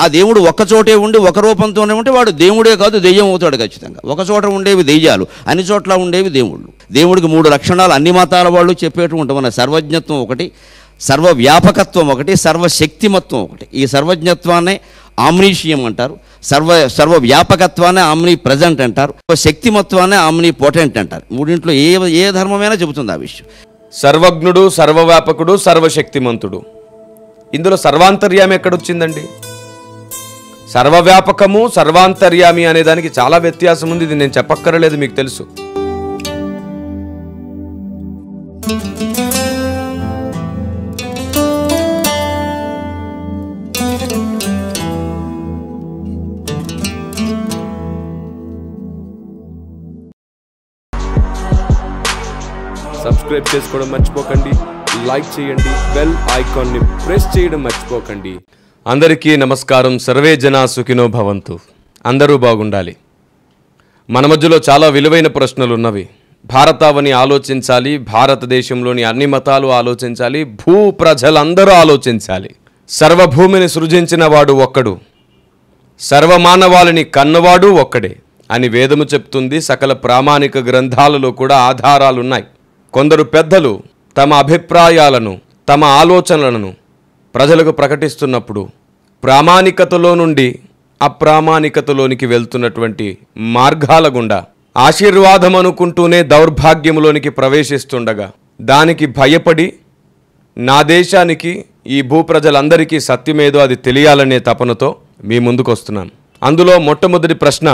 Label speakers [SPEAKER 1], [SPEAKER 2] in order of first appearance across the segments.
[SPEAKER 1] ఆ దేవుడు ఒక్కచోటే ఉండి ఒక రూపంతోనే ఉంటే వాడు దేవుడే కాదు దెయ్యం అవుతాడు ఖచ్చితంగా చోట ఉండేవి దెయ్యాలు అన్ని చోట్ల ఉండేవి దేవుళ్ళు దేవుడికి మూడు లక్షణాలు అన్ని మతాల వాళ్ళు చెప్పేటువంటి మన సర్వజ్ఞత్వం ఒకటి సర్వవ్యాపకత్వం ఒకటి సర్వశక్తిమత్వం ఒకటి ఈ సర్వజ్ఞత్వాన్ని ఆమ్నీషియం అంటారు సర్వ సర్వ వ్యాపకత్వాన్ని ఆమ్ని ప్రజెంట్ అంటారు శక్తిమత్వాన్ని ఆమ్ని పోటెంట్ అంటారు మూడింట్లో ఏ ఏ ధర్మమైనా చెబుతుంది ఆ విషయం సర్వజ్ఞుడు సర్వవ్యాపకుడు సర్వశక్తిమంతుడు ఇందులో సర్వాంతర్యం ఎక్కడొచ్చిందండి
[SPEAKER 2] సర్వవ్యాపకము సర్వాంతర్యామి అనే దానికి చాలా వ్యత్యాసం ఉంది ఇది నేను చెప్పక్కరలేదు మీకు తెలుసు సబ్స్క్రైబ్ చేసుకోవడం మర్చిపోకండి లైక్ చేయండి బెల్ ఐకాన్ని ప్రెస్ చేయడం మర్చిపోకండి అందరికీ నమస్కారం సర్వే జనా సుఖినో భవంతు అందరూ బాగుండాలి మన మధ్యలో చాలా విలువైన ప్రశ్నలు ఉన్నవి భారతావని ఆలోచించాలి భారతదేశంలోని అన్ని మతాలు ఆలోచించాలి భూ ప్రజలందరూ ఆలోచించాలి సర్వభూమిని సృజించిన వాడు ఒక్కడు సర్వమానవాళిని కన్నవాడు ఒక్కడే అని వేదము చెప్తుంది సకల ప్రామాణిక గ్రంథాలలో కూడా ఆధారాలున్నాయి కొందరు పెద్దలు తమ అభిప్రాయాలను తమ ఆలోచనలను ప్రజలకు ప్రకటిస్తున్నప్పుడు ప్రామాణికతలో నుండి అప్రామాణికతలోనికి వెళ్తున్నటువంటి మార్గాల గుండా ఆశీర్వాదం అనుకుంటూనే దౌర్భాగ్యములోనికి ప్రవేశిస్తుండగా దానికి భయపడి నా దేశానికి ఈ భూ ప్రజలందరికీ సత్యమేదో అది తెలియాలనే తపనతో మీ ముందుకు వస్తున్నాను అందులో మొట్టమొదటి ప్రశ్న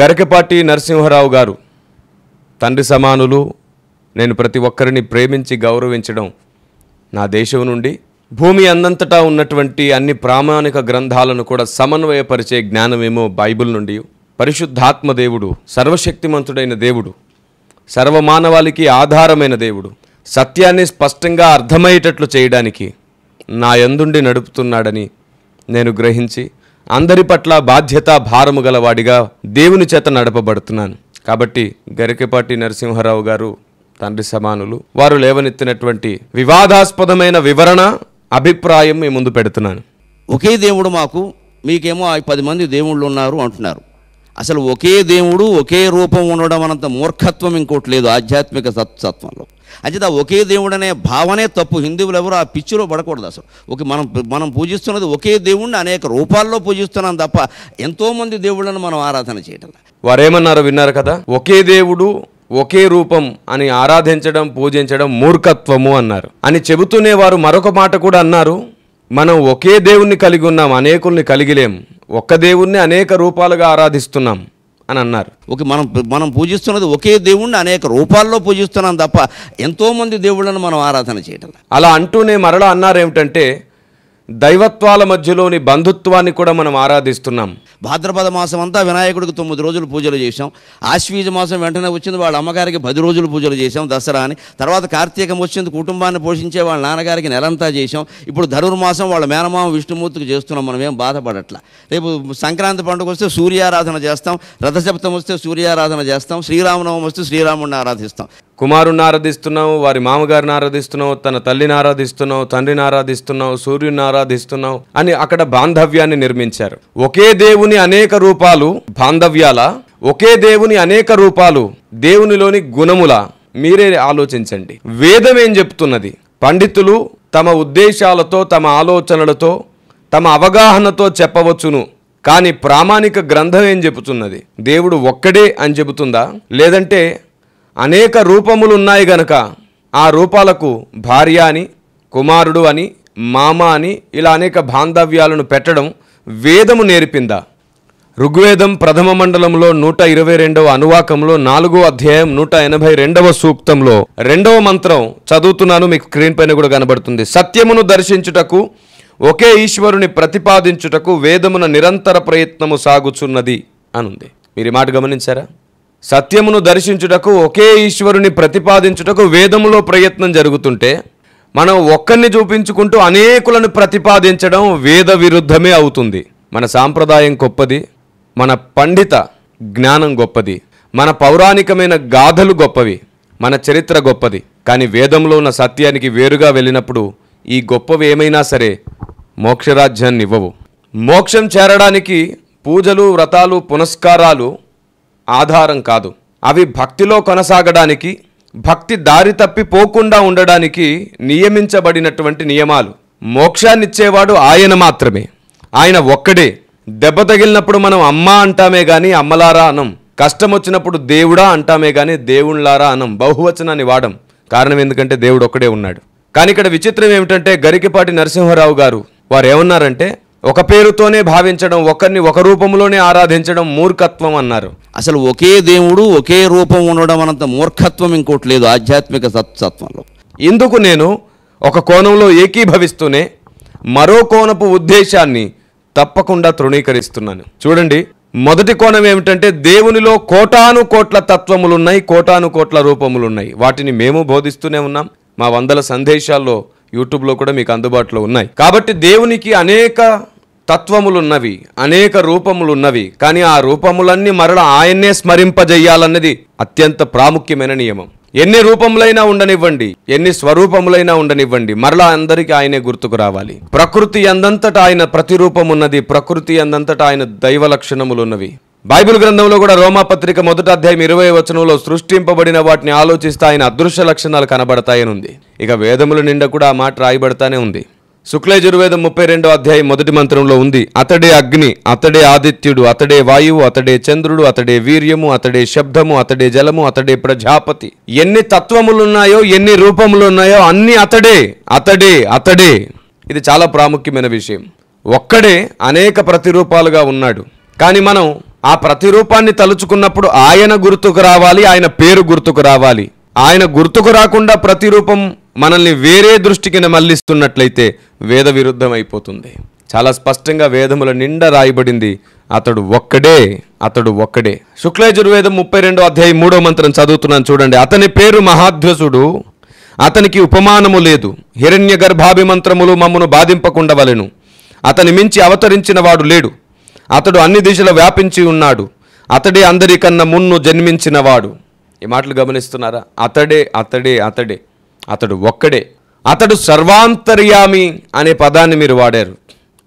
[SPEAKER 2] గరికపాటి నరసింహరావు గారు తండ్రి సమానులు నేను ప్రతి ఒక్కరిని ప్రేమించి గౌరవించడం నా దేశం నుండి భూమి అందంతటా ఉన్నటువంటి అన్ని ప్రామాణిక గ్రంథాలను కూడా సమన్వయపరిచే జ్ఞానమేమో బైబిల్ నుండి పరిశుద్ధాత్మ దేవుడు సర్వశక్తిమంతుడైన దేవుడు సర్వమానవాళికి ఆధారమైన దేవుడు సత్యాన్ని స్పష్టంగా అర్థమయ్యేటట్లు చేయడానికి నా ఎందుండి నడుపుతున్నాడని నేను గ్రహించి అందరి పట్ల బాధ్యత భారము గలవాడిగా దేవుని చేత నడపబడుతున్నాను కాబట్టి గరికపాటి నరసింహారావు గారు తండ్రి సమానులు వారు లేవనెత్తినటువంటి
[SPEAKER 1] వివాదాస్పదమైన వివరణ అభిప్రాయం మీ ముందు పెడుతున్నాను ఒకే దేవుడు మాకు మీకేమో పది మంది దేవుళ్ళు ఉన్నారు అంటున్నారు అసలు ఒకే దేవుడు ఒకే రూపం ఉండడం అనంత మూర్ఖత్వం ఇంకోటి లేదు ఆధ్యాత్మిక సత్సత్వంలో అంచేత ఒకే దేవుడు అనే భావనే తప్పు హిందువులు ఎవరు ఆ పిచ్చిలో పడకూడదు అసలు ఒక మనం మనం పూజిస్తున్నది ఒకే దేవుణ్ణి అనేక రూపాల్లో పూజిస్తున్నాం తప్ప ఎంతోమంది దేవుళ్ళను మనం ఆరాధన చేయటం
[SPEAKER 2] వారేమన్నారు విన్నారు కదా ఒకే దేవుడు ఒకే రూపం అని ఆరాధించడం పూజించడం మూర్ఖత్వము అన్నారు అని చెబుతూనే వారు మరొక మాట కూడా అన్నారు మనం ఒకే దేవుణ్ణి కలిగి ఉన్నాం అనేకుల్ని
[SPEAKER 1] కలిగిలేం ఒక్క దేవుణ్ణి అనేక రూపాలుగా ఆరాధిస్తున్నాం అని అన్నారు ఓకే మనం మనం పూజిస్తున్నది ఒకే దేవుణ్ణి అనేక రూపాల్లో పూజిస్తున్నాం తప్ప ఎంతోమంది దేవుళ్ళను మనం ఆరాధన చేయటం అలా అంటూనే మరలా అన్నారు ఏమిటంటే దైవత్వాల మధ్యలోని బంధుత్వాన్ని
[SPEAKER 2] కూడా మనం ఆరాధిస్తున్నాం
[SPEAKER 1] భాద్రపద మాసం అంతా వినాయకుడికి తొమ్మిది రోజులు పూజలు చేసాం ఆశ్వీజ మాసం వెంటనే వచ్చింది వాళ్ళ అమ్మగారికి పది రోజులు పూజలు చేసాం దసరా అని తర్వాత కార్తీకం వచ్చింది కుటుంబాన్ని పోషించే వాళ్ళ నాన్నగారికి నెలంతా చేసాం ఇప్పుడు ధనుర్మాసం వాళ్ళ మేనమామ విష్ణుమూర్తికి చేస్తున్నాం మనం ఏం బాధపడట్లా రేపు సంక్రాంతి పండుగ వస్తే సూర్యారాధన చేస్తాం రథసప్తం వస్తే సూర్యారాధన చేస్తాం శ్రీరామనవం వస్తే శ్రీరాముడిని ఆరాధిస్తాం కుమారుణ్ణి ఆరాధిస్తున్నావు వారి మామగారిని ఆరాధిస్తున్నావు
[SPEAKER 2] తన తల్లిని ఆరాధిస్తున్నావు తండ్రిని ఆరాధిస్తున్నావు సూర్యుని ఆరాధిస్తున్నావు అని అక్కడ బాంధవ్యాన్ని నిర్మించారు ఒకే దేవుని అనేక రూపాలు బాంధవ్యాల ఒకే దేవుని అనేక రూపాలు దేవునిలోని గుణముల మీరే ఆలోచించండి వేదం ఏం చెప్తున్నది పండితులు తమ ఉద్దేశాలతో తమ ఆలోచనలతో తమ అవగాహనతో చెప్పవచ్చును కానీ ప్రామాణిక గ్రంథం ఏం చెబుతున్నది దేవుడు ఒక్కడే అని చెబుతుందా లేదంటే అనేక రూపములు ఉన్నాయి గనక ఆ రూపాలకు భార్య అని కుమారుడు అని మామ అని ఇలా అనేక బాంధవ్యాలను పెట్టడం వేదము నేర్పిందా ఋగ్వేదం ప్రథమ మండలంలో నూట ఇరవై రెండవ అనువాకంలో నాలుగో అధ్యాయం నూట ఎనభై రెండవ సూక్తంలో రెండవ మంత్రం చదువుతున్నాను మీకు స్క్రీన్ పైన కూడా కనబడుతుంది సత్యమును దర్శించుటకు ఒకే ఈశ్వరుని ప్రతిపాదించుటకు వేదమున నిరంతర ప్రయత్నము సాగుచున్నది అనుంది మీరు మాట గమనించారా సత్యమును దర్శించుటకు ఒకే ఈశ్వరుని ప్రతిపాదించుటకు వేదములో ప్రయత్నం జరుగుతుంటే మనం ఒక్కరిని చూపించుకుంటూ అనేకులను ప్రతిపాదించడం వేద విరుద్ధమే అవుతుంది మన సాంప్రదాయం గొప్పది మన పండిత జ్ఞానం గొప్పది మన పౌరాణికమైన గాథలు గొప్పవి మన చరిత్ర గొప్పది కానీ వేదంలో ఉన్న సత్యానికి వేరుగా వెళ్ళినప్పుడు ఈ గొప్పవి ఏమైనా సరే మోక్షరాజ్యాన్ని ఇవ్వవు మోక్షం చేరడానికి పూజలు వ్రతాలు పునస్కారాలు ఆధారం కాదు అవి భక్తిలో కొనసాగడానికి భక్తి దారి తప్పి పోకుండా ఉండడానికి నియమించబడినటువంటి నియమాలు మోక్షాన్నిచ్చేవాడు ఆయన మాత్రమే ఆయన ఒక్కడే దెబ్బ తగిలినప్పుడు మనం అమ్మ అంటామే కానీ అమ్మలారా అనం కష్టం వచ్చినప్పుడు దేవుడా అంటామే కానీ దేవుళ్ళారా అనం బహువచనాన్ని వాడం కారణం ఎందుకంటే దేవుడు ఒక్కడే ఉన్నాడు కానీ ఇక్కడ విచిత్రం ఏమిటంటే గరికిపాటి నరసింహారావు గారు వారు ఏమన్నారంటే ఒక పేరుతోనే
[SPEAKER 1] భావించడం ఒకరిని ఒక రూపంలోనే ఆరాధించడం మూర్ఖత్వం అన్నారు అసలు ఒకే దేవుడు ఒకే రూపం ఉండడం అనంత మూర్ఖత్వం ఇంకోటి లేదు ఆధ్యాత్మిక సత్సత్వంలో ఇందుకు నేను ఒక కోణంలో ఏకీభవిస్తూనే మరో కోణపు ఉద్దేశాన్ని తప్పకుండా
[SPEAKER 2] తృణీకరిస్తున్నాను చూడండి మొదటి కోణం ఏమిటంటే దేవునిలో కోటాను కోట్ల తత్వములున్నాయి కోటాను కోట్ల రూపములున్నాయి వాటిని మేము బోధిస్తూనే ఉన్నాం మా వందల సందేశాల్లో యూట్యూబ్లో కూడా మీకు అందుబాటులో ఉన్నాయి కాబట్టి దేవునికి అనేక తత్వములున్నవి అనేక రూపములున్నవి కానీ ఆ రూపములన్నీ మరల ఆయన్నే స్మరింపజేయాలన్నది అత్యంత ప్రాముఖ్యమైన నియమం ఎన్ని రూపములైనా ఉండనివ్వండి ఎన్ని స్వరూపములైనా ఉండనివ్వండి మరలా అందరికీ ఆయనే గుర్తుకు రావాలి ప్రకృతి అందంతటా ఆయన ప్రతి రూపమున్నది ప్రకృతి అందంతటా ఆయన దైవ లక్షణములున్నవి బైబిల్ గ్రంథంలో కూడా రోమాపత్రిక మొదట అధ్యాయం ఇరవై వచనంలో సృష్టింపబడిన వాటిని ఆలోచిస్తే ఆయన అదృశ్య లక్షణాలు కనబడతాయని ఉంది ఇక వేదముల నిండా కూడా ఆ మాట రాయబడతానే ఉంది శుక్లయజుర్వేదం ముప్పై రెండో అధ్యాయం మొదటి మంత్రంలో ఉంది అతడే అగ్ని అతడే ఆదిత్యుడు అతడే వాయువు అతడే చంద్రుడు అతడే వీర్యము అతడే శబ్దము అతడే జలము అతడే ప్రజాపతి ఎన్ని తత్వములున్నాయో ఎన్ని రూపములున్నాయో అన్ని అతడే అతడే అతడే ఇది చాలా ప్రాముఖ్యమైన విషయం ఒక్కడే అనేక ప్రతిరూపాలుగా ఉన్నాడు కానీ మనం ఆ ప్రతిరూపాన్ని తలుచుకున్నప్పుడు ఆయన గుర్తుకు రావాలి ఆయన పేరు గుర్తుకు రావాలి ఆయన గుర్తుకు రాకుండా ప్రతిరూపం మనల్ని వేరే కింద మళ్ళిస్తున్నట్లయితే వేద విరుద్ధం అయిపోతుంది చాలా స్పష్టంగా వేదముల నిండా రాయబడింది అతడు ఒక్కడే అతడు ఒక్కడే శుక్లయజుర్వేదం ముప్పై రెండో అధ్యాయం మూడో మంత్రం చదువుతున్నాను చూడండి అతని పేరు మహాధ్వసుడు అతనికి ఉపమానము లేదు హిరణ్య గర్భాభిమంత్రములు మమ్మను బాధింపకుండవలను అతని మించి అవతరించిన వాడు లేడు అతడు అన్ని దిశలు వ్యాపించి ఉన్నాడు అతడే అందరికన్నా మున్ను జన్మించినవాడు ఈ మాటలు గమనిస్తున్నారా అతడే అతడే అతడే అతడు ఒక్కడే అతడు సర్వాంతర్యామి అనే పదాన్ని మీరు వాడారు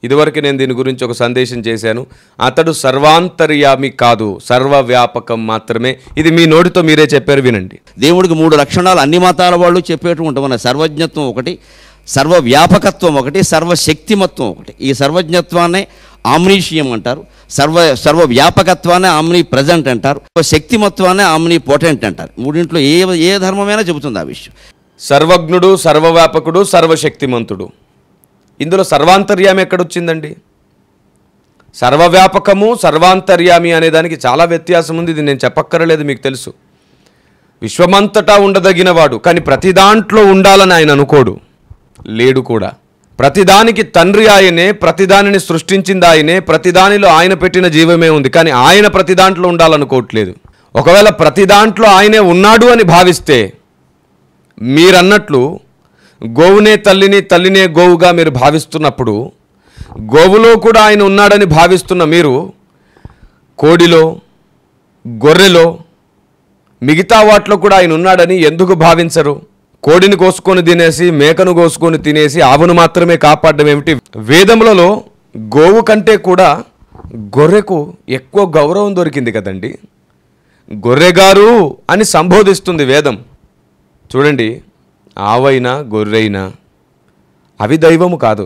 [SPEAKER 2] ఇదివరకు నేను దీని గురించి ఒక సందేశం
[SPEAKER 1] చేశాను అతడు సర్వాంతర్యామి కాదు సర్వవ్యాపకం మాత్రమే ఇది మీ నోటితో మీరే చెప్పారు వినండి దేవుడికి మూడు లక్షణాలు అన్ని మతాల వాళ్ళు చెప్పేటువంటి మన సర్వజ్ఞత్వం ఒకటి సర్వవ్యాపకత్వం ఒకటి సర్వశక్తిమత్వం ఒకటి ఈ సర్వజ్ఞత్వాన్నే ఆమ్నీషియం అంటారు సర్వ సర్వ ఆమ్నీ ప్రజెంట్ అంటారు శక్తిమత్వాన్ని ఆమ్నీ పొటెంట్ అంటారు మూడింట్లో ఏ ఏ ధర్మమైనా చెబుతుంది ఆ విషయం సర్వజ్ఞుడు సర్వవ్యాపకుడు సర్వశక్తిమంతుడు ఇందులో సర్వాంతర్యామి ఎక్కడొచ్చిందండి
[SPEAKER 2] సర్వవ్యాపకము సర్వాంతర్యామి అనేదానికి చాలా వ్యత్యాసం ఉంది ఇది నేను చెప్పక్కరలేదు మీకు తెలుసు విశ్వమంతటా ఉండదగినవాడు కానీ ప్రతి దాంట్లో ఉండాలని ఆయన అనుకోడు లేడు కూడా ప్రతిదానికి తండ్రి ఆయనే ప్రతిదానిని సృష్టించింది ఆయనే ప్రతిదానిలో ఆయన పెట్టిన జీవమే ఉంది కానీ ఆయన ప్రతి దాంట్లో ఉండాలనుకోవట్లేదు ఒకవేళ ప్రతి దాంట్లో ఆయనే ఉన్నాడు అని భావిస్తే మీరన్నట్లు గోవునే తల్లిని తల్లినే గోవుగా మీరు భావిస్తున్నప్పుడు గోవులో కూడా ఆయన ఉన్నాడని భావిస్తున్న మీరు కోడిలో గొర్రెలో మిగతా వాటిలో కూడా ఆయన ఉన్నాడని ఎందుకు భావించరు కోడిని కోసుకొని తినేసి మేకను కోసుకొని తినేసి ఆవును మాత్రమే కాపాడడం ఏమిటి వేదములలో గోవు కంటే కూడా గొర్రెకు ఎక్కువ గౌరవం దొరికింది కదండి గొర్రెగారు అని సంబోధిస్తుంది వేదం చూడండి ఆవైనా గొర్రెయినా అవి దైవము కాదు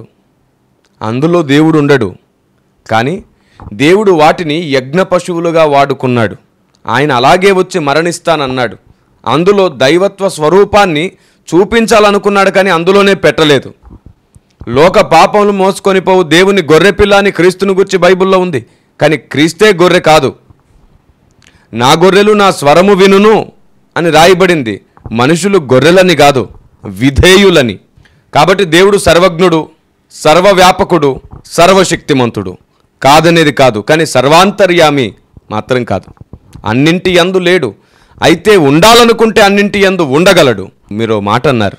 [SPEAKER 2] అందులో దేవుడు ఉండడు కానీ దేవుడు వాటిని యజ్ఞ పశువులుగా వాడుకున్నాడు ఆయన అలాగే వచ్చి మరణిస్తానన్నాడు అందులో దైవత్వ స్వరూపాన్ని చూపించాలనుకున్నాడు కానీ అందులోనే పెట్టలేదు లోక పాపములు మోసుకొని పోవు దేవుని గొర్రె అని క్రీస్తుని గుర్చి బైబుల్లో ఉంది కానీ క్రీస్తే గొర్రె కాదు నా గొర్రెలు నా స్వరము వినును అని రాయబడింది మనుషులు గొర్రెలని కాదు విధేయులని కాబట్టి దేవుడు సర్వజ్ఞుడు సర్వవ్యాపకుడు సర్వశక్తిమంతుడు కాదనేది కాదు కానీ సర్వాంతర్యామి మాత్రం కాదు అన్నింటి యందు లేడు అయితే ఉండాలనుకుంటే అన్నింటి యందు ఉండగలడు మీరు మాట అన్నారు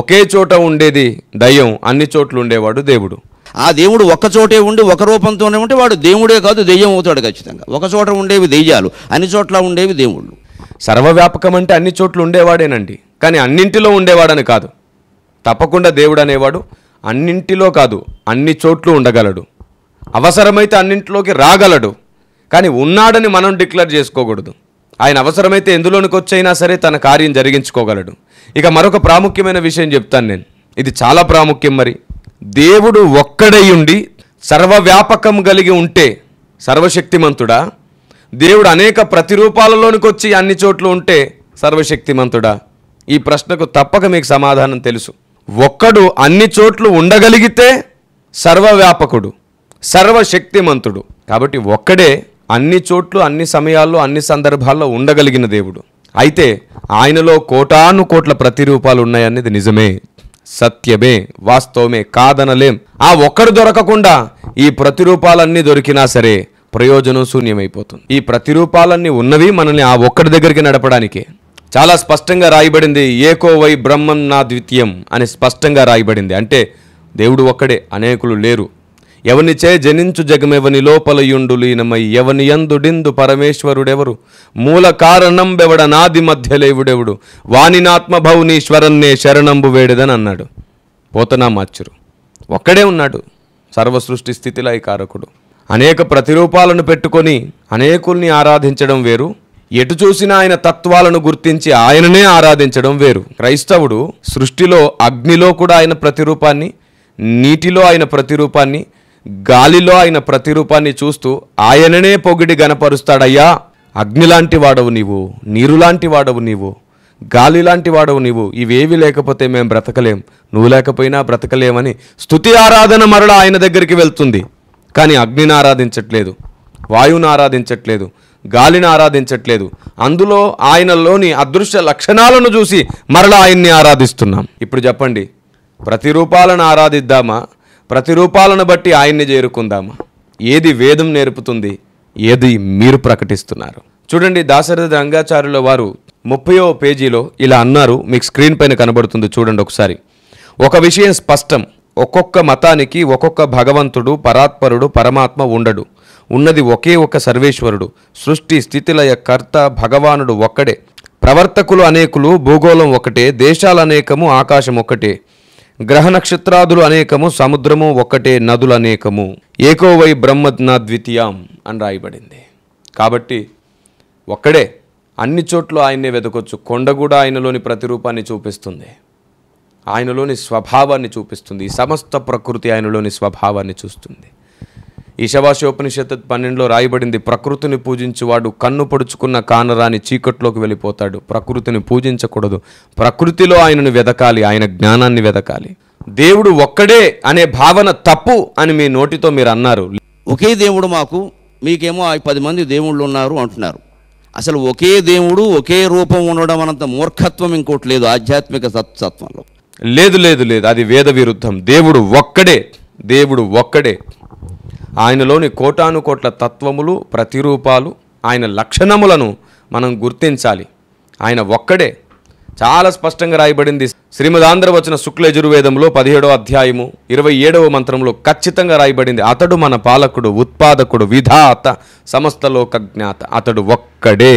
[SPEAKER 2] ఒకే చోట
[SPEAKER 1] ఉండేది దయ్యం అన్ని చోట్ల ఉండేవాడు దేవుడు ఆ దేవుడు ఒక చోటే ఉండి ఒక రూపంతోనే ఉంటే వాడు దేవుడే కాదు దెయ్యం అవుతాడు ఖచ్చితంగా ఒక చోట ఉండేవి దెయ్యాలు అన్ని చోట్ల ఉండేవి దేవుళ్ళు సర్వవ్యాపకం అంటే అన్ని చోట్ల ఉండేవాడేనండి కానీ అన్నింటిలో ఉండేవాడని కాదు
[SPEAKER 2] తప్పకుండా దేవుడు అనేవాడు అన్నింటిలో కాదు అన్ని చోట్లు ఉండగలడు అవసరమైతే అన్నింటిలోకి రాగలడు కానీ ఉన్నాడని మనం డిక్లేర్ చేసుకోకూడదు ఆయన అవసరమైతే ఎందులోనికి వచ్చైనా సరే తన కార్యం జరిగించుకోగలడు ఇక మరొక ప్రాముఖ్యమైన విషయం చెప్తాను నేను ఇది చాలా ప్రాముఖ్యం మరి దేవుడు ఒక్కడై ఉండి సర్వవ్యాపకం కలిగి ఉంటే సర్వశక్తిమంతుడా దేవుడు అనేక ప్రతిరూపాలలోనికి వచ్చి అన్ని చోట్ల ఉంటే సర్వశక్తిమంతుడా ఈ ప్రశ్నకు తప్పక మీకు సమాధానం తెలుసు ఒక్కడు అన్ని చోట్లు ఉండగలిగితే సర్వవ్యాపకుడు సర్వశక్తిమంతుడు కాబట్టి ఒక్కడే అన్ని చోట్లు అన్ని సమయాల్లో అన్ని సందర్భాల్లో ఉండగలిగిన దేవుడు అయితే ఆయనలో కోటాను కోట్ల ప్రతిరూపాలు ఉన్నాయనేది నిజమే సత్యమే వాస్తవమే కాదనలేం ఆ ఒక్కడు దొరకకుండా ఈ ప్రతిరూపాలన్నీ దొరికినా సరే ప్రయోజనం శూన్యమైపోతుంది ఈ ప్రతిరూపాలన్నీ ఉన్నవి మనల్ని ఆ ఒక్కడి దగ్గరికి నడపడానికే చాలా స్పష్టంగా రాయబడింది ఏకోవై బ్రహ్మం నా ద్వితీయం అని స్పష్టంగా రాయబడింది అంటే దేవుడు ఒక్కడే అనేకులు లేరు ఎవనిచే జనించు జగమెవని లోపలయుండు లీనమై ఎవని డిందు పరమేశ్వరుడెవరు మూల కారణం బెవడ నాది మధ్యలేవుడెవడు వానినాత్మభౌనీశ్వరన్నే శరణంబు వేడదని అన్నాడు పోతనా ఒక్కడే ఉన్నాడు సర్వ సృష్టి ఈ కారకుడు అనేక ప్రతిరూపాలను పెట్టుకొని అనేకుల్ని ఆరాధించడం వేరు ఎటు చూసినా ఆయన తత్వాలను గుర్తించి ఆయననే ఆరాధించడం వేరు క్రైస్తవుడు సృష్టిలో అగ్నిలో కూడా ఆయన ప్రతిరూపాన్ని నీటిలో ఆయన ప్రతిరూపాన్ని గాలిలో ఆయన ప్రతిరూపాన్ని చూస్తూ ఆయననే పొగిడి గనపరుస్తాడయ్యా అగ్నిలాంటి వాడవు నీవు నీరులాంటి వాడవు నీవు గాలి లాంటి వాడవు నీవు ఇవేవి లేకపోతే మేము బ్రతకలేం నువ్వు లేకపోయినా బ్రతకలేమని స్థుతి ఆరాధన మరల ఆయన దగ్గరికి వెళ్తుంది కానీ అగ్నిని ఆరాధించట్లేదు వాయువుని ఆరాధించట్లేదు గాలిని ఆరాధించట్లేదు అందులో ఆయనలోని అదృశ్య లక్షణాలను చూసి మరలా ఆయన్ని ఆరాధిస్తున్నాం ఇప్పుడు చెప్పండి ప్రతిరూపాలను ఆరాధిద్దామా ప్రతిరూపాలను బట్టి ఆయన్ని చేరుకుందామా ఏది వేదం నేర్పుతుంది ఏది మీరు ప్రకటిస్తున్నారు చూడండి దాశరథ రంగాచార్యుల వారు ముప్పయో పేజీలో ఇలా అన్నారు మీకు స్క్రీన్ పైన కనబడుతుంది చూడండి ఒకసారి ఒక విషయం స్పష్టం ఒక్కొక్క మతానికి ఒక్కొక్క భగవంతుడు పరాత్పరుడు పరమాత్మ ఉండడు ఉన్నది ఒకే ఒక సర్వేశ్వరుడు సృష్టి స్థితిలయ కర్త భగవానుడు ఒక్కడే ప్రవర్తకులు అనేకులు భూగోళం ఒకటే దేశాలు అనేకము ఆకాశం ఒక్కటే గ్రహ నక్షత్రాదులు అనేకము సముద్రము ఒకటే నదులు అనేకము ఏకోవై బ్రహ్మజ్ఞ ద్వితీయం అని రాయబడింది కాబట్టి ఒక్కడే అన్ని చోట్ల ఆయన్నే వెతకొచ్చు కొండ కూడా ఆయనలోని ప్రతిరూపాన్ని చూపిస్తుంది ఆయనలోని స్వభావాన్ని చూపిస్తుంది ఈ సమస్త ప్రకృతి ఆయనలోని స్వభావాన్ని చూస్తుంది ఈ శవాశోపనిషత్ పన్నెండులో రాయబడింది ప్రకృతిని వాడు కన్ను పొడుచుకున్న కానరాని చీకట్లోకి వెళ్ళిపోతాడు ప్రకృతిని పూజించకూడదు ప్రకృతిలో ఆయనను వెదకాలి ఆయన జ్ఞానాన్ని
[SPEAKER 1] వెదకాలి దేవుడు ఒక్కడే అనే భావన తప్పు అని మీ నోటితో మీరు అన్నారు ఒకే దేవుడు మాకు మీకేమో పది మంది దేవుళ్ళు ఉన్నారు అంటున్నారు అసలు ఒకే దేవుడు ఒకే రూపం ఉండడం అనంత మూర్ఖత్వం ఇంకోటి లేదు ఆధ్యాత్మిక సత్సత్వంలో లేదు లేదు
[SPEAKER 2] లేదు అది వేద విరుద్ధం దేవుడు ఒక్కడే దేవుడు ఒక్కడే ఆయనలోని కోటాను కోట్ల తత్వములు ప్రతిరూపాలు ఆయన లక్షణములను మనం గుర్తించాలి ఆయన ఒక్కడే చాలా స్పష్టంగా రాయబడింది శ్రీమద్ వచ్చిన శుక్లయజుర్వేదంలో పదిహేడవ అధ్యాయము ఇరవై ఏడవ మంత్రంలో ఖచ్చితంగా రాయబడింది అతడు మన పాలకుడు ఉత్పాదకుడు విధాత సమస్త లోకజ్ఞాత అతడు ఒక్కడే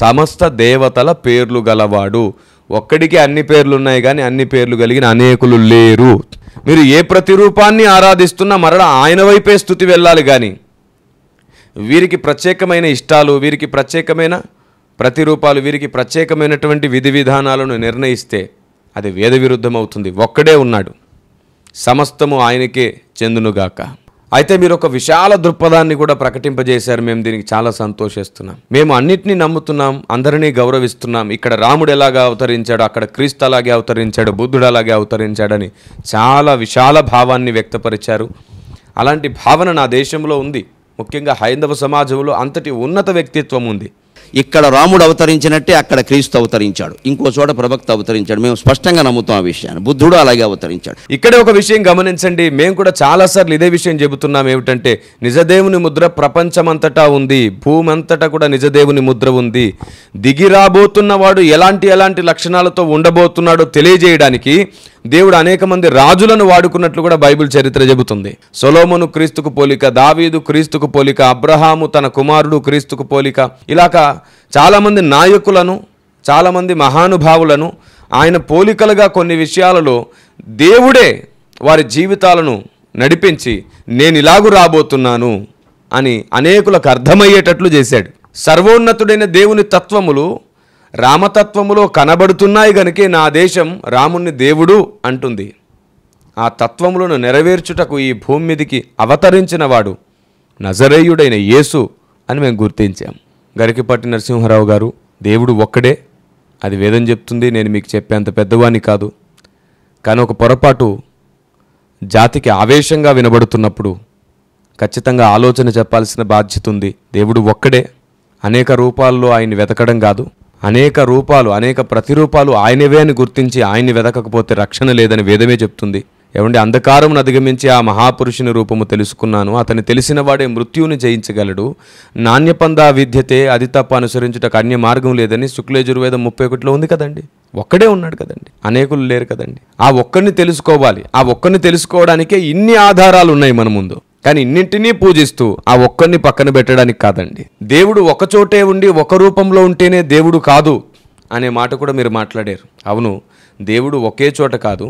[SPEAKER 2] సమస్త దేవతల పేర్లు గలవాడు ఒక్కడికి అన్ని పేర్లు ఉన్నాయి కానీ అన్ని పేర్లు కలిగిన అనేకులు లేరు మీరు ఏ ప్రతిరూపాన్ని ఆరాధిస్తున్నా మరలా ఆయన వైపే స్థుతి వెళ్ళాలి కానీ వీరికి ప్రత్యేకమైన ఇష్టాలు వీరికి ప్రత్యేకమైన ప్రతిరూపాలు వీరికి ప్రత్యేకమైనటువంటి విధి విధానాలను నిర్ణయిస్తే అది వేద విరుద్ధమవుతుంది ఒక్కడే ఉన్నాడు సమస్తము ఆయనకే చెందునుగాక అయితే మీరు ఒక విశాల దృక్పథాన్ని కూడా ప్రకటింపజేశారు మేము దీనికి చాలా సంతోషిస్తున్నాం మేము అన్నిటినీ నమ్ముతున్నాం అందరినీ గౌరవిస్తున్నాం ఇక్కడ రాముడు ఎలాగా అవతరించాడు అక్కడ క్రీస్తు అలాగే అవతరించాడు బుద్ధుడు అలాగే అవతరించాడని చాలా విశాల భావాన్ని వ్యక్తపరిచారు అలాంటి భావన నా దేశంలో
[SPEAKER 1] ఉంది ముఖ్యంగా హైందవ సమాజంలో అంతటి ఉన్నత వ్యక్తిత్వం ఉంది ఇక్కడ రాముడు అవతరించినట్టే అక్కడ క్రీస్తు అవతరించాడు ఇంకో చోట ప్రభక్త అవతరించాడు మేము స్పష్టంగా నమ్ముతాం ఆ విషయాన్ని బుద్ధుడు అలాగే అవతరించాడు ఇక్కడే ఒక విషయం గమనించండి మేము కూడా చాలాసార్లు ఇదే విషయం చెబుతున్నాం ఏమిటంటే
[SPEAKER 2] నిజదేవుని ముద్ర ప్రపంచమంతటా ఉంది భూమి కూడా నిజదేవుని ముద్ర ఉంది దిగి రాబోతున్నవాడు ఎలాంటి ఎలాంటి లక్షణాలతో ఉండబోతున్నాడో తెలియజేయడానికి దేవుడు అనేక మంది రాజులను వాడుకున్నట్లు కూడా బైబిల్ చరిత్ర చెబుతుంది సొలోమును క్రీస్తుకు పోలిక దావీదు క్రీస్తుకు పోలిక అబ్రహాము తన కుమారుడు క్రీస్తుకు పోలిక ఇలాక చాలామంది నాయకులను చాలామంది మహానుభావులను ఆయన పోలికలుగా కొన్ని విషయాలలో దేవుడే వారి జీవితాలను నడిపించి నేను ఇలాగు రాబోతున్నాను అని అనేకులకు అర్థమయ్యేటట్లు చేశాడు సర్వోన్నతుడైన దేవుని తత్వములు రామతత్వములో కనబడుతున్నాయి గనుక నా దేశం రాముణ్ణి దేవుడు అంటుంది ఆ తత్వములను నెరవేర్చుటకు ఈ భూమి మీదికి అవతరించినవాడు నజరేయుడైన యేసు అని మేము గుర్తించాం గరికిపాటి నరసింహారావు గారు దేవుడు ఒక్కడే అది వేదం చెప్తుంది నేను మీకు చెప్పేంత పెద్దవాణ్ణి కాదు కానీ ఒక పొరపాటు జాతికి ఆవేశంగా వినబడుతున్నప్పుడు ఖచ్చితంగా ఆలోచన చెప్పాల్సిన బాధ్యత ఉంది దేవుడు ఒక్కడే అనేక రూపాల్లో ఆయన వెతకడం కాదు అనేక రూపాలు అనేక ప్రతిరూపాలు ఆయనవే అని గుర్తించి ఆయన్ని వెతకకపోతే రక్షణ లేదని వేదమే చెప్తుంది ఏమంటే అంధకారమును అధిగమించి ఆ మహాపురుషుని రూపము తెలుసుకున్నాను అతని తెలిసిన వాడే మృత్యువుని జయించగలడు నాణ్యపందా విద్యతే అది తప్ప అనుసరించుటకు అన్య మార్గం లేదని శుక్లయజుర్వేదం ముప్పై ఒకటిలో ఉంది కదండి ఒక్కడే ఉన్నాడు కదండి అనేకులు లేరు కదండి ఆ ఒక్కరిని తెలుసుకోవాలి ఆ ఒక్కరిని తెలుసుకోవడానికే ఇన్ని ఆధారాలు ఉన్నాయి మన ముందు కానీ ఇన్నింటినీ పూజిస్తూ ఆ ఒక్కరిని పక్కన పెట్టడానికి కాదండి దేవుడు ఒకచోటే ఉండి ఒక రూపంలో ఉంటేనే దేవుడు కాదు అనే మాట కూడా మీరు మాట్లాడారు అవును దేవుడు ఒకే చోట కాదు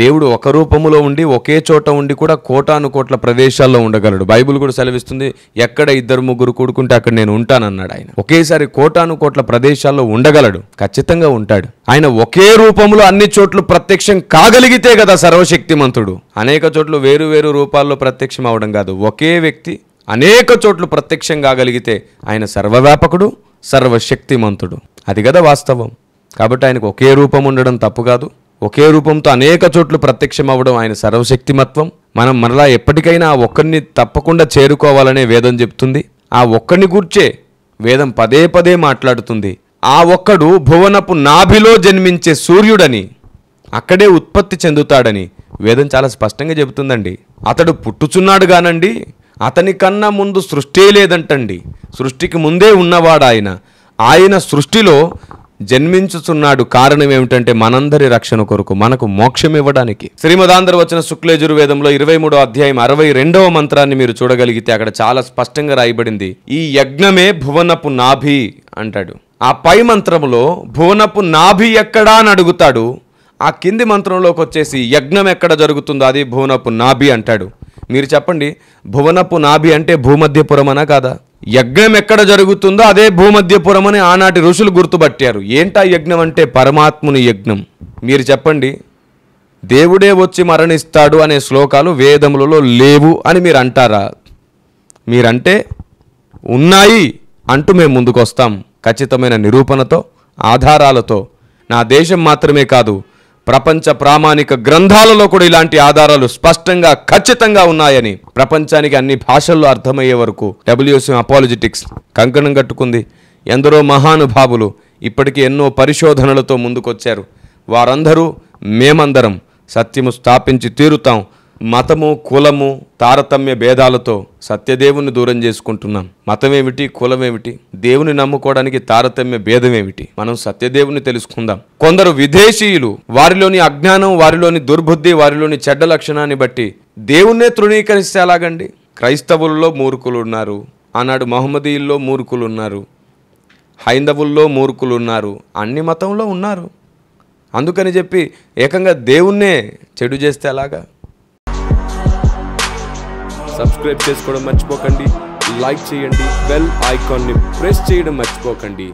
[SPEAKER 2] దేవుడు ఒక రూపములో ఉండి ఒకే చోట ఉండి కూడా కోటాను కోట్ల ప్రదేశాల్లో ఉండగలడు బైబుల్ కూడా సెలవిస్తుంది ఎక్కడ ఇద్దరు ముగ్గురు కూడుకుంటే అక్కడ నేను ఉంటానన్నాడు ఆయన ఒకేసారి కోటాను కోట్ల ప్రదేశాల్లో ఉండగలడు ఖచ్చితంగా ఉంటాడు ఆయన ఒకే రూపంలో అన్ని చోట్లు ప్రత్యక్షం కాగలిగితే కదా సర్వశక్తిమంతుడు అనేక చోట్ల వేరు వేరు రూపాల్లో ప్రత్యక్షం అవడం కాదు ఒకే వ్యక్తి అనేక చోట్లు ప్రత్యక్షం కాగలిగితే ఆయన సర్వవ్యాపకుడు సర్వశక్తిమంతుడు అది కదా వాస్తవం కాబట్టి ఆయనకు ఒకే రూపం ఉండడం తప్పు కాదు ఒకే రూపంతో అనేక చోట్లు ప్రత్యక్షం అవ్వడం ఆయన సర్వశక్తిమత్వం మనం మరలా ఎప్పటికైనా ఆ ఒక్కరిని తప్పకుండా చేరుకోవాలనే వేదం చెప్తుంది ఆ ఒక్కడిని కూర్చే వేదం పదే పదే మాట్లాడుతుంది ఆ ఒక్కడు భువనపు నాభిలో జన్మించే సూర్యుడని అక్కడే ఉత్పత్తి చెందుతాడని వేదం చాలా స్పష్టంగా చెబుతుందండి అతడు పుట్టుచున్నాడు కానండి అతని కన్నా ముందు సృష్టి లేదంటండి సృష్టికి ముందే ఉన్నవాడు ఆయన ఆయన సృష్టిలో జన్మించుచున్నాడు కారణం ఏమిటంటే మనందరి రక్షణ కొరకు మనకు మోక్షం ఇవ్వడానికి శ్రీమదాంధ్ర వచ్చిన శుక్లేజుర్వేదంలో ఇరవై మూడో అధ్యాయం అరవై రెండవ మంత్రాన్ని మీరు చూడగలిగితే అక్కడ చాలా స్పష్టంగా రాయబడింది ఈ యజ్ఞమే భువనపు నాభి అంటాడు ఆ పై మంత్రంలో భువనపు నాభి ఎక్కడా అని అడుగుతాడు ఆ కింది మంత్రంలోకి వచ్చేసి యజ్ఞం ఎక్కడ జరుగుతుందో అది భువనపు నాభి అంటాడు మీరు చెప్పండి భువనపు నాభి అంటే భూమధ్యపురం అనా కాదా యజ్ఞం ఎక్కడ జరుగుతుందో అదే భూమధ్యపురం అని ఆనాటి ఋషులు గుర్తుపట్టారు ఏంటా యజ్ఞం అంటే పరమాత్ముని యజ్ఞం మీరు చెప్పండి దేవుడే వచ్చి మరణిస్తాడు అనే శ్లోకాలు వేదములలో లేవు అని మీరు అంటారా మీరంటే ఉన్నాయి అంటూ మేము ముందుకొస్తాం ఖచ్చితమైన నిరూపణతో ఆధారాలతో నా దేశం మాత్రమే కాదు ప్రపంచ ప్రామాణిక గ్రంథాలలో కూడా ఇలాంటి ఆధారాలు స్పష్టంగా ఖచ్చితంగా ఉన్నాయని ప్రపంచానికి అన్ని భాషల్లో అర్థమయ్యే వరకు డబ్ల్యూసీ అపాలజిటిక్స్ కంకణం కట్టుకుంది ఎందరో మహానుభావులు ఇప్పటికీ ఎన్నో పరిశోధనలతో ముందుకొచ్చారు వారందరూ మేమందరం సత్యము స్థాపించి తీరుతాం మతము కులము తారతమ్య భేదాలతో సత్యదేవుని దూరం చేసుకుంటున్నాం మతం ఏమిటి కులం ఏమిటి దేవుని నమ్ముకోవడానికి తారతమ్య భేదం ఏమిటి మనం సత్యదేవుని తెలుసుకుందాం కొందరు విదేశీయులు వారిలోని అజ్ఞానం వారిలోని దుర్బుద్ధి వారిలోని చెడ్డ లక్షణాన్ని బట్టి దేవుణ్ణే తృణీకరిస్తే ఎలాగండి క్రైస్తవుల్లో మూర్ఖులు ఉన్నారు ఆనాడు మహమ్మదీయుల్లో మూర్ఖులు ఉన్నారు హైందవుల్లో మూర్ఖులు ఉన్నారు అన్ని మతంలో ఉన్నారు అందుకని చెప్పి ఏకంగా దేవుణ్ణే చెడు చేస్తే ఎలాగా సబ్స్క్రైబ్ చేసుకోవడం మర్చిపోకండి లైక్ చేయండి బెల్ ఐకాన్ని ప్రెస్ చేయడం మర్చిపోకండి